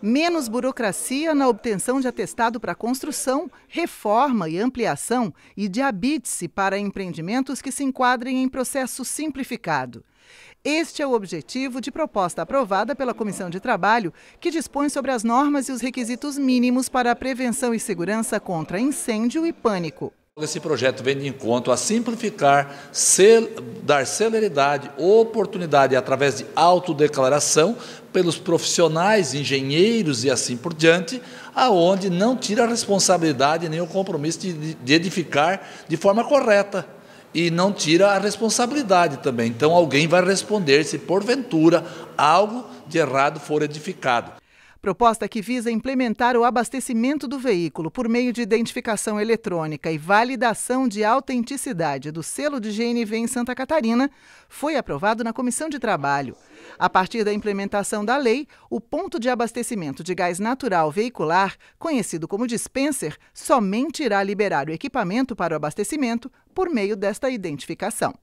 Menos burocracia na obtenção de atestado para construção, reforma e ampliação e de habite-se para empreendimentos que se enquadrem em processo simplificado. Este é o objetivo de proposta aprovada pela Comissão de Trabalho, que dispõe sobre as normas e os requisitos mínimos para a prevenção e segurança contra incêndio e pânico. Esse projeto vem de encontro a simplificar, dar celeridade, oportunidade através de autodeclaração pelos profissionais, engenheiros e assim por diante, aonde não tira a responsabilidade nem o compromisso de, de edificar de forma correta e não tira a responsabilidade também. Então alguém vai responder se porventura algo de errado for edificado. Proposta que visa implementar o abastecimento do veículo por meio de identificação eletrônica e validação de autenticidade do selo de GNV em Santa Catarina foi aprovado na Comissão de Trabalho. A partir da implementação da lei, o ponto de abastecimento de gás natural veicular, conhecido como dispenser, somente irá liberar o equipamento para o abastecimento por meio desta identificação.